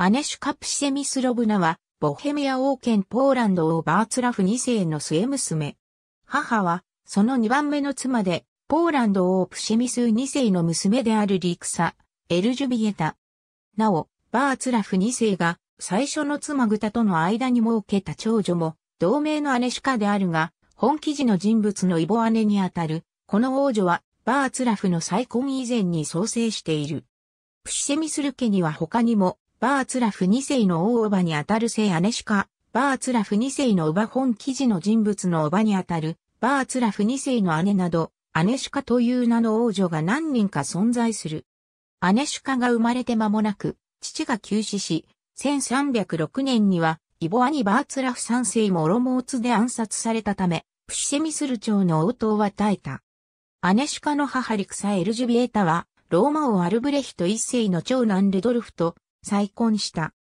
アネシュカプシェミスロブナは、ボヘミア王権ポーランド王バーツラフ2世の末娘。母は、その2番目の妻で、ポーランド王プシェミス2世の娘であるリクサ、エルジュビエタ。なお、バーツラフ2世が、最初の妻グタとの間に設けた長女も、同盟のアネシュカであるが、本記事の人物のイボ姉にあたる、この王女は、バーツラフの再婚以前に創生している。プシェミスル家には他にも、バーツラフ2世の大叔母にあたる聖アネシカ、バーツラフ2世の叔母本記事の人物の叔母にあたる、バーツラフ2世の姉など、アネシカという名の王女が何人か存在する。アネシカが生まれて間もなく、父が急死し、1306年には、イボアニ・バーツラフ3世もロモーツで暗殺されたため、プシセミスル朝の応答は耐えた。アネシカの母リクサ・エルジュビエータは、ローマ王アルブレヒト1世の長男ルドルフと、再婚した。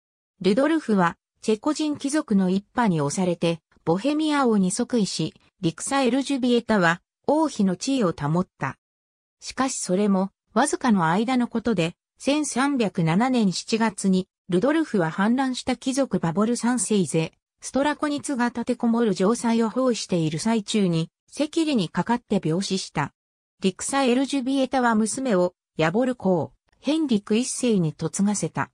ルドルフは、チェコ人貴族の一派に押されて、ボヘミア王に即位し、リクサ・エルジュビエタは、王妃の地位を保った。しかしそれも、わずかの間のことで、1307年7月に、ルドルフは反乱した貴族バボル三世勢、ストラコニツが立てこもる城塞を包囲している最中に、赤痢にかかって病死した。リクサ・エルジュビエタは娘を、ヤボル公、ヘンリク一世に嫁がせた。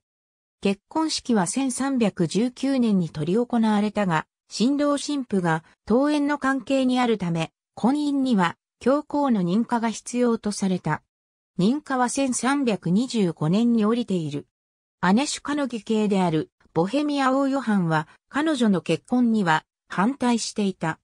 結婚式は1319年に取り行われたが、新郎新婦が登園の関係にあるため、婚姻には教皇の認可が必要とされた。認可は1325年に降りている。姉主カノギ系であるボヘミア王ヨハンは彼女の結婚には反対していた。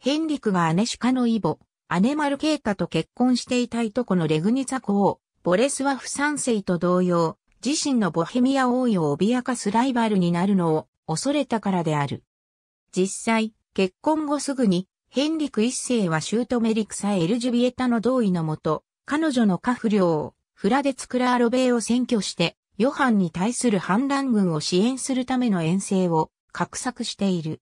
ヘンリクが姉主カのイ母、姉マルケータと結婚していたいとこのレグニツァ公、ボレスワフ三世と同様、自身のボヘミア王位を脅かすライバルになるのを恐れたからである。実際、結婚後すぐに、ヘンリク一世はシュートメリクサエルジュビエタの同意のもと、彼女の家不良を、フラデツクラーロベイを占拠して、ヨハンに対する反乱軍を支援するための遠征を画策している。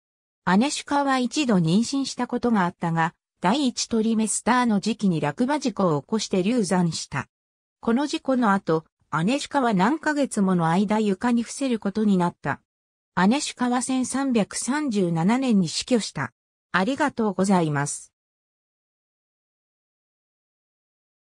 アネシュカは一度妊娠したことがあったが、第一トリメスターの時期に落馬事故を起こして流産した。この事故の後、アネシカは何ヶ月もの間床に伏せることになった。アネシカは1337年に死去した。ありがとうございます。